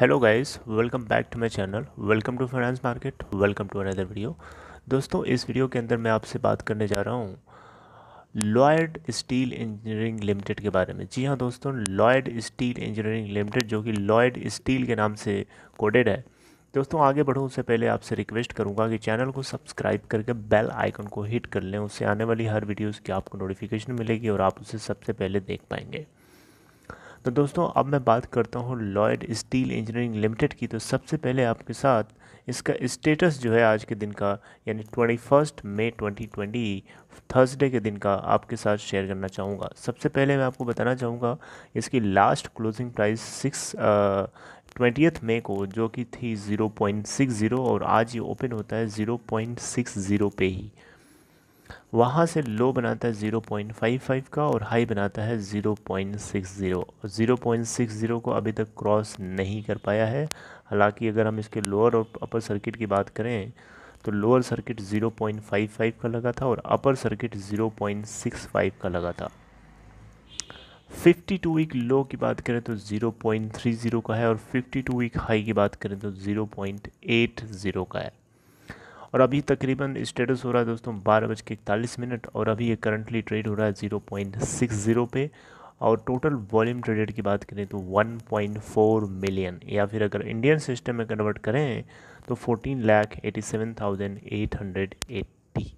Hello guys welcome back to my channel welcome to finance market welcome to another video दोस्तों इस video के अंदर मैं आपसे बात करने जा रहा हूँ लॉयड स्टील इंजीनियरिंग लिमिटेड के बारे में जी हाँ दोस्तों लॉयड स्टील इंजीनियरिंग लिमिटेड जो कि लॉयड स्टील के नाम से कोडेड है दोस्तों आगे बढ़ूँ उससे पहले आपसे रिक्वेस्ट करूँगा कि चैनल को सब्सक्राइब करके बेल आइकन को हिट कर लें उससे आने वाली हर वीडियोज़ की आपको नोटिफिकेशन मिलेगी और आप उसे सबसे पहले देख पाएंगे तो दोस्तों अब मैं बात करता हूँ लॉयड स्टील इंजीनियरिंग लिमिटेड की तो सबसे पहले आपके साथ इसका स्टेटस जो है आज के दिन का यानी twenty first May twenty twenty Thursday के दिन का आपके साथ शेयर करना चाहूँगा सबसे पहले मैं आपको बताना चाहूँगा इसकी last closing price six twentieth May को जो कि थी ज़ीरो पॉइंट सिक्स ज़ीरो और आज ये ओपन होता है ज़ीरो पॉइंट सिक्स ज़ीरो पे ही वहाँ से लो बनाता है ज़ीरो पॉइंट फाइव फाइव का और हाई बनाता है zero point six zero zero point six zero को अभी तक क्रॉस नहीं कर पाया है हालांकि अगर हम इसके लोअर और अपर सर्किट की बात करें तो lower circuit zero point five five का लगा था और upper circuit zero point six five का लगा था फिफ्टी टू वीक लो की बात करें तो ज़ीरो पॉइंट थ्री ज़ीरो का है और फिफ्टी टू वीक हाई की बात करें तो ज़ीरो पॉइंट एट ज़ीरो का है और अभी तकरीबन स्टेटस हो रहा है दोस्तों बारह बज के इकतालीस मिनट और अभी ये करंटली ट्रेड हो रहा है ज़ीरो पॉइंट सिक्स ज़ीरो पे और टोटल वॉल्यूम ट्रेडेड की बात करें तो वन पॉइंट फोर मिलियन या फिर अगर इंडियन सिस्टम में कन्वर्ट करें तो fourteen lakh eighty seven thousand eight hundred eighty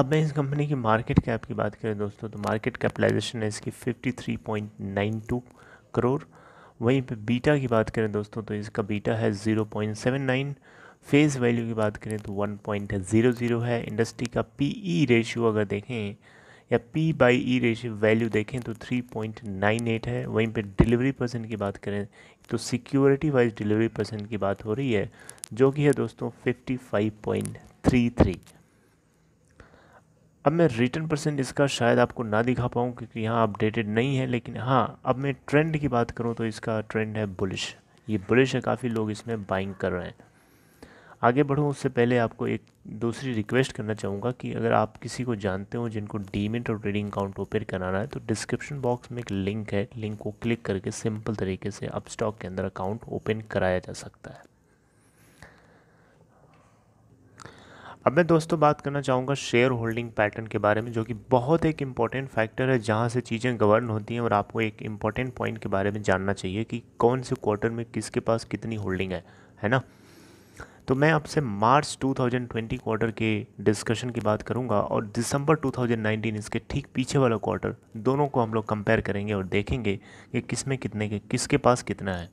अब मैं इस कंपनी की मार्केट कैप की बात करें दोस्तों तो मार्केट कैपिटलाइजेशन है इसकी fifty three point nine two crore वहीं पे बीटा की बात करें दोस्तों तो इसका बीटा है zero point seven nine face value की बात करें तो वन पॉइंट ज़ीरो ज़ीरो है इंडस्ट्री का पी ई रेशियो अगर देखें या P by E ratio value देखें तो थ्री पॉइंट नाइन एट है वहीं पर डिलीवरी परसेंट की बात करें तो सिक्योरिटी वाइज डिलीवरी परसेंट की बात हो रही है जो कि है दोस्तों fifty five point three three अब मैं रिटर्न परसेंट इसका शायद आपको ना दिखा पाऊँ क्योंकि यहाँ अपडेटेड नहीं है लेकिन हाँ अब मैं ट्रेंड की बात करूँ तो इसका ट्रेंड है बुलिश ये बुलिश है काफ़ी लोग इसमें बाइंग कर रहे हैं आगे बढ़ूँ उससे पहले आपको एक दूसरी रिक्वेस्ट करना चाहूँगा कि अगर आप किसी को जानते हो जिनको डीमेट और ट्रेडिंग अकाउंट ओपन कराना है तो डिस्क्रिप्शन बॉक्स में एक लिंक है लिंक को क्लिक करके सिंपल तरीके से अप स्टॉक के अंदर अकाउंट ओपन कराया जा सकता है अब मैं दोस्तों बात करना चाहूँगा शेयर होल्डिंग पैटर्न के बारे में जो कि बहुत एक इम्पॉर्टेंट फैक्टर है जहाँ से चीज़ें गवर्न होती हैं और आपको एक इम्पॉर्टेंट पॉइंट के बारे में जानना चाहिए कि कौन से क्वार्टर में किसके पास कितनी होल्डिंग है है ना तो मैं आपसे मार्च 2020 क्वार्टर के डिस्कशन की बात करूंगा और दिसंबर 2019 इसके ठीक पीछे वाला क्वार्टर दोनों को हम लोग कंपेयर करेंगे और देखेंगे कि किस में कितने के किसके पास कितना है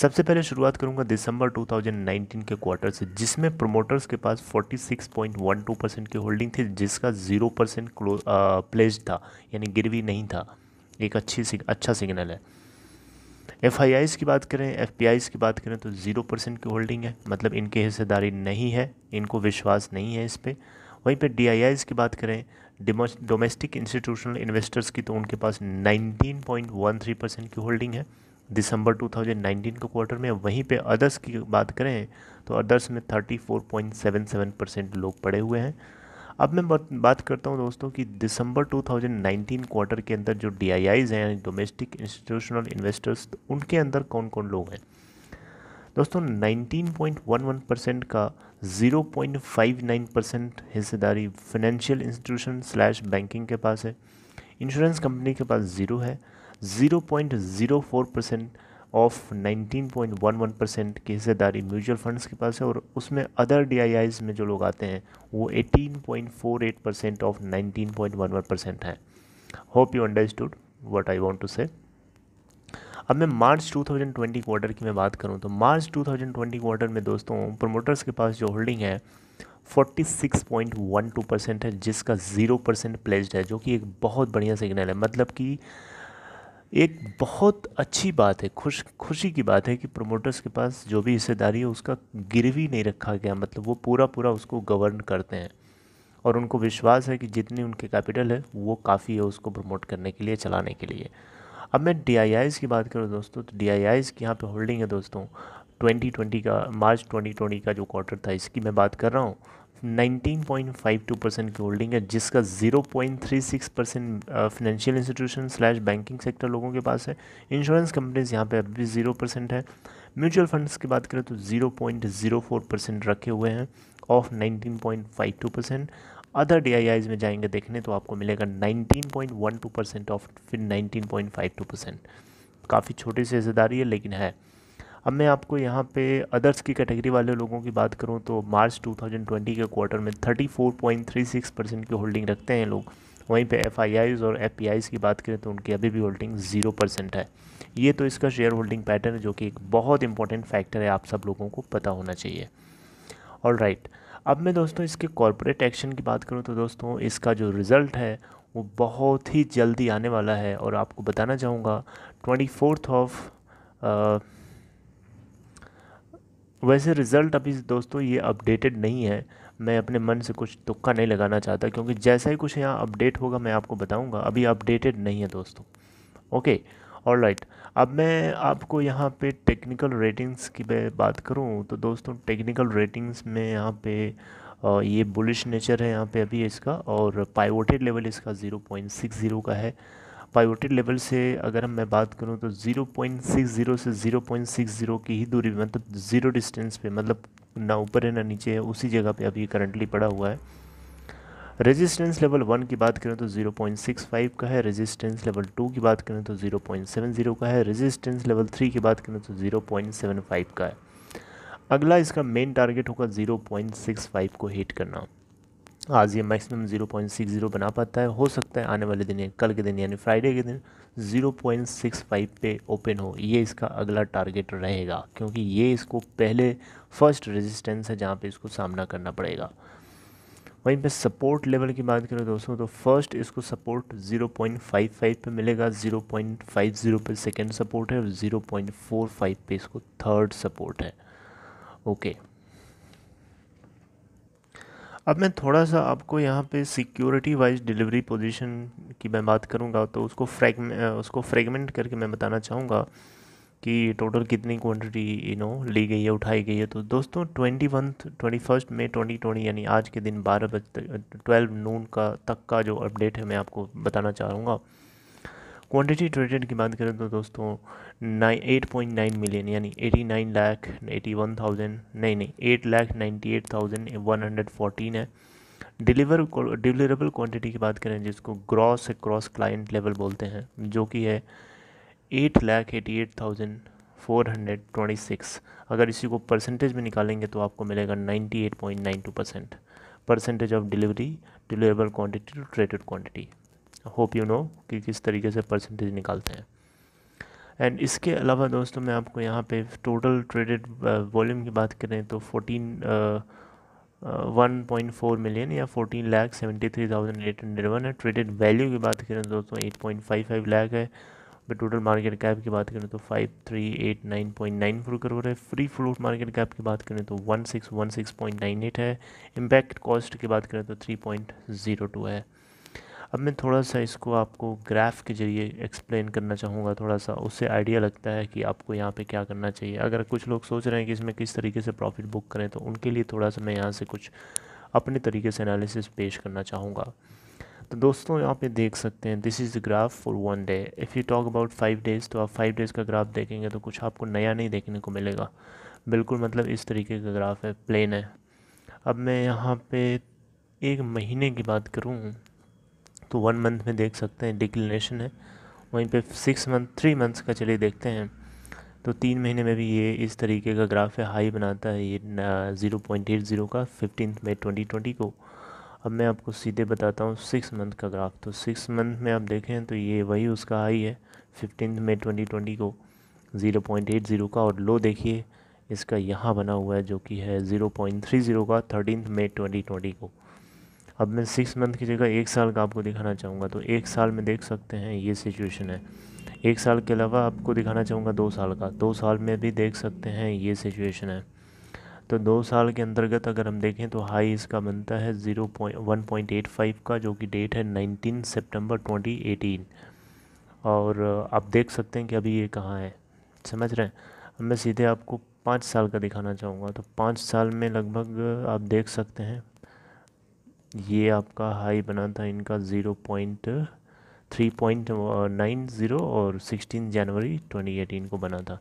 सबसे पहले शुरुआत करूंगा दिसंबर 2019 के क्वार्टर से जिसमें प्रमोटर्स के पास 46.12 परसेंट की होल्डिंग थी जिसका 0 परसेंट प्लेज था यानी गिरवी नहीं था एक अच्छी अच्छा सिग्नल है एफ की बात करें एफ की बात करें तो ज़ीरो परसेंट की होल्डिंग है मतलब इनके हिस्सेदारी नहीं है इनको विश्वास नहीं है इस पर वहीं पर डी की बात करें डोमेस्टिक इंस्टीट्यूशनल इन्वेस्टर्स की तो उनके पास 19.13 परसेंट की होल्डिंग है दिसंबर 2019 के क्वार्टर में वहीं पे अदर्स की बात करें तो अदर्स में 34.77 परसेंट लोग पड़े हुए हैं अब मैं बात करता हूँ दोस्तों कि दिसंबर 2019 क्वार्टर के अंदर जो डी हैं डोमेस्टिक इंस्टीट्यूशनल इन्वेस्टर्स तो उनके अंदर कौन कौन लोग हैं दोस्तों 19.11 परसेंट का 0.59 परसेंट हिस्सेदारी फाइनेंशियल इंस्टीट्यूशन स्लैश बैंकिंग के पास है इंश्योरेंस कंपनी के पास ज़ीरो है ज़ीरो परसेंट ऑफ 19.11 परसेंट की हिस्सेदारी म्यूचुअल फंड्स के पास है और उसमें अदर डी में जो लोग आते हैं वो 18.48 परसेंट ऑफ 19.11 परसेंट हैं hope you understood what I want to say अब मैं मार्च 2020 क्वार्टर की मैं बात करूं तो मार्च 2020 क्वार्टर में दोस्तों प्रमोटर्स के पास जो होल्डिंग है 46.12 परसेंट है जिसका ज़ीरो परसेंट प्लेस्ड है जो कि एक बहुत बढ़िया सिग्नल है मतलब कि एक बहुत अच्छी बात है खुश खुशी की बात है कि प्रमोटर्स के पास जो भी हिस्सेदारी है उसका गिरवी नहीं रखा गया मतलब वो पूरा पूरा उसको गवर्न करते हैं और उनको विश्वास है कि जितनी उनके कैपिटल है वो काफ़ी है उसको प्रमोट करने के लिए चलाने के लिए अब मैं डी की बात करूँ दोस्तों तो डी आई की यहाँ पर होल्डिंग है दोस्तों 2020 का मार्च 2020 का जो क्वार्टर था इसकी मैं बात कर रहा हूँ 19.52 परसेंट की होल्डिंग है जिसका 0.36 percent financial institution slash banking sector लोगों के पास है इंश्योरेंस कंपनीज यहाँ पे अभी ज़ीरो परसेंट है म्यूचुअल फंड्स की बात करें तो 0.04 परसेंट रखे हुए हैं ऑफ 19.52 परसेंट अदर डी में जाएंगे देखने तो आपको मिलेगा नाइनटीन परसेंट ऑफ फिर नाइनटीन परसेंट काफ़ी छोटी सी हिस्सेदारी है लेकिन है अब मैं आपको यहाँ पे अदर्स की कैटेगरी वाले लोगों की बात करूँ तो मार्च 2020 के क्वार्टर में 34.36 परसेंट की होल्डिंग रखते हैं लोग वहीं पे एफ और एफ की बात करें तो उनकी अभी भी होल्डिंग ज़ीरो परसेंट है ये तो इसका शेयर होल्डिंग पैटर्न जो कि एक बहुत इंपॉर्टेंट फैक्टर है आप सब लोगों को पता होना चाहिए ऑल राइट right. अब मैं दोस्तों इसके कॉरपोरेट एक्शन की बात करूँ तो दोस्तों इसका जो रिज़ल्ट है वो बहुत ही जल्दी आने वाला है और आपको बताना चाहूँगा ट्वेंटी फोर्थ ऑफ वैसे रिज़ल्ट अभी दोस्तों ये अपडेटेड नहीं है मैं अपने मन से कुछ तुक्का नहीं लगाना चाहता क्योंकि जैसा ही कुछ यहाँ अपडेट होगा मैं आपको बताऊँगा अभी अपडेटेड नहीं है दोस्तों ओके और राइट अब मैं आपको यहाँ पे टेक्निकल रेटिंग्स की मैं बात करूँ तो दोस्तों टेक्निकल रेटिंग्स में यहाँ पे ये बुलिश नेचर है यहाँ पे अभी इसका और पाइवोटेड लेवल इसका 0.60 का है पायोटेड लेवल से अगर हम मैं बात करूं तो 0.60 से 0.60 की ही दूरी मतलब ज़ीरो डिस्टेंस पे मतलब ना ऊपर है ना नीचे है उसी जगह पे अभी करंटली पड़ा हुआ है रेजिस्टेंस लेवल वन की बात करें तो 0.65 का है रेजिस्टेंस लेवल टू की बात करें तो 0.70 का है रेजिस्टेंस लेवल थ्री की बात करें तो 0.75 का है अगला इसका मेन टारगेट होगा 0.65 को हिट करना आज ये maximum zero point six zero बना पाता है हो सकता है आने वाले दिन या कल के दिन यानी फ्राइडे के दिन ज़ीरो पॉइंट सिक्स फाइव पे ओपन हो ये इसका अगला टारगेट रहेगा क्योंकि ये इसको पहले फर्स्ट रेजिस्टेंस है जहाँ पे इसको सामना करना पड़ेगा वहीं पे सपोर्ट लेवल की बात करें दोस्तों तो फर्स्ट इसको सपोर्ट 0.55 पे मिलेगा 0.50 पे सेकेंड सपोर्ट है और फाइव पे इसको थर्ड सपोर्ट है ओके okay. अब मैं थोड़ा सा आपको यहाँ पे सिक्योरिटी वाइज डिलीवरी पोजीशन की मैं बात करूँगा तो उसको फ्रैगम उसको फ्रेगमेंट करके मैं बताना चाहूँगा कि टोटल कितनी क्वांटिटी यू नो ली गई है उठाई गई है तो दोस्तों ट्वेंटी वन ट्वेंटी फर्स्ट मई ट्वेंटी ट्वेंटी यानी आज के दिन बारह बजे तक ट्वेल्व नून का तक का जो अपडेट है मैं आपको बताना चाहूँगा क्वांटिटी ट्रेडेड की बात करें तो दोस्तों nine eight point nine million यानी eighty nine lakh eighty one thousand नहीं नहीं eight lakh ninety eight thousand one hundred fourteen है डिलीवर डिलीवरेबल क्वांटिटी की बात करें जिसको ग्रॉस क्रॉस क्लाइंट लेवल बोलते हैं जो कि है eight lakh eighty eight thousand four hundred twenty six अगर इसी को परसेंटेज में निकालेंगे तो आपको मिलेगा ninety eight point nine two percent percentage of delivery deliverable quantity to traded quantity hope you know कि किस तरीके से परसेंटेज निकालते हैं एंड इसके अलावा दोस्तों मैं आपको यहाँ पे टोटल ट्रेडेड वॉल्यूम की बात करें तो fourteen one point four million या fourteen lakh seventy three thousand eight hundred one है ट्रेडेड वैल्यू की बात करें दोस्तों eight point five five lakh है टोटल मार्केट कैप की बात करें तो five three eight nine point nine four crore है फ्री फ्लोट मार्केट कैप की बात करें तो one six one six point nine eight है इम्पैक्ट कॉस्ट की बात करें तो थ्री पॉइंट ज़ीरो टू है अब मैं थोड़ा सा इसको आपको ग्राफ के ज़रिए एक्सप्लेन करना चाहूँगा थोड़ा सा उससे आइडिया लगता है कि आपको यहाँ पे क्या करना चाहिए अगर कुछ लोग सोच रहे हैं कि इसमें किस तरीके से प्रॉफिट बुक करें तो उनके लिए थोड़ा सा मैं यहाँ से कुछ अपने तरीके से एनालिसिस पेश करना चाहूँगा तो दोस्तों यहाँ पे देख सकते हैं this is the graph for one day if you talk about five days तो आप फाइव डेज़ का ग्राफ देखेंगे तो कुछ आपको नया नहीं देखने को मिलेगा बिल्कुल मतलब इस तरीके का ग्राफ है प्लेन है अब मैं यहाँ पे एक महीने की बात करूँ तो वन मंथ में देख सकते हैं डिक्लिनेशन है वहीं पे सिक्स मंथ थ्री मंथ्स का चलिए देखते हैं तो तीन महीने में भी ये इस तरीके का ग्राफ है हाई बनाता है ये ज़ीरो पॉइंट एट ज़ीरो का फिफ्टीन मई ट्वेंटी ट्वेंटी को अब मैं आपको सीधे बताता हूँ सिक्स मंथ का ग्राफ तो सिक्स मंथ में आप देखें तो ये वही उसका हाई है फिफ्टीन मई ट्वेंटी ट्वेंटी को ज़ीरो पॉइंट एट ज़ीरो का और लो देखिए इसका यहाँ बना हुआ है जो कि है ज़ीरो पॉइंट थ्री ज़ीरो का थर्टीन मई ट्वेंटी ट्वेंटी को अब मैं सिक्स मंथ की जगह एक साल का आपको दिखाना चाहूँगा तो एक साल में देख सकते हैं ये सिचुएशन है एक साल के अलावा आपको दिखाना चाहूँगा दो साल का दो साल में भी देख सकते हैं ये सिचुएशन है तो दो साल के अंतर्गत अगर हम देखें तो हाई इसका बनता है zero point one point eight five का जो कि डेट है नाइनटीन सेप्टेम्बर ट्वेंटी एटीन और आप देख सकते हैं कि अभी ये कहाँ है समझ रहे हैं मैं सीधे आपको पाँच साल का दिखाना चाहूँगा तो पाँच साल में लगभग आप देख सकते हैं ये आपका हाई बना था इनका zero point three point nine zero और सिक्सटीन जनवरी ट्वेंटी एटीन को बना था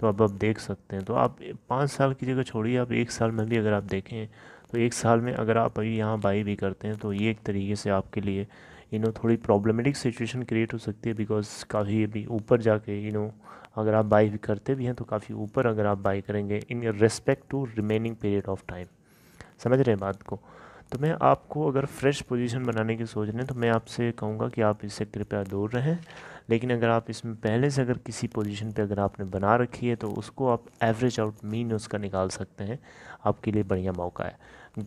तो अब आप देख सकते हैं तो आप पाँच साल की जगह छोड़िए आप एक साल में भी अगर आप देखें तो एक साल में अगर आप अभी यहाँ बाई भी करते हैं तो ये एक तरीके से आपके लिए यू नो थोड़ी प्रॉब्लमेटिक सिचुएशन क्रिएट हो सकती है बिकॉज काफ़ी अभी ऊपर जाके यू नो अगर आप बाई भी करते भी हैं तो काफ़ी ऊपर अगर आप बाई करेंगे in respect to remaining period of time समझ रहे हैं बात को तो मैं आपको अगर फ्रेश पोजीशन बनाने की सोच रहे हैं तो मैं आपसे कहूँगा कि आप इससे कृपया दूर रहें लेकिन अगर आप इसमें पहले से अगर किसी पोजीशन पे अगर आपने बना रखी है तो उसको आप एवरेज आउट मीन उसका निकाल सकते हैं आपके लिए बढ़िया मौका है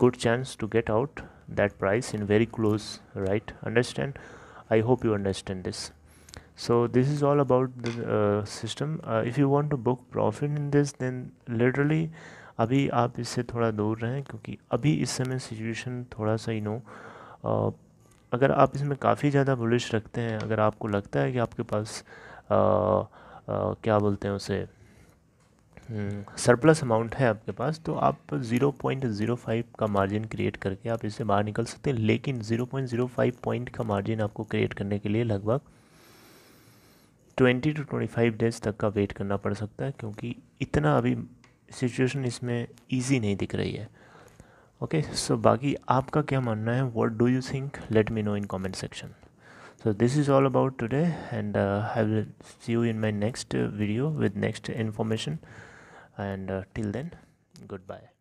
good chance to get out that price in very close right understand I hope you understand this so this is all about the system if you want to book profit in this in literally अभी आप इससे थोड़ा दूर रहें क्योंकि अभी इस समय सिचुएशन थोड़ा सा ही नो अगर आप इसमें काफ़ी ज़्यादा बुलिश रखते हैं अगर आपको लगता है कि आपके पास आ, आ, क्या बोलते हैं उसे सरप्लस हम्म, अमाउंट है आपके पास तो आप 0.05 का मार्जिन क्रिएट करके आप इससे बाहर निकल सकते हैं लेकिन 0.05 पॉइंट का मार्जिन आपको क्रिएट करने के लिए लगभग 20 टू 25 डेज तक का वेट करना पड़ सकता है क्योंकि इतना अभी सिचुएशन इसमें इजी नहीं दिख रही है ओके सो बाकी आपका क्या मानना है what do you think let me know in comment section so this is all about today and I will see you in my next video with next information and till then good bye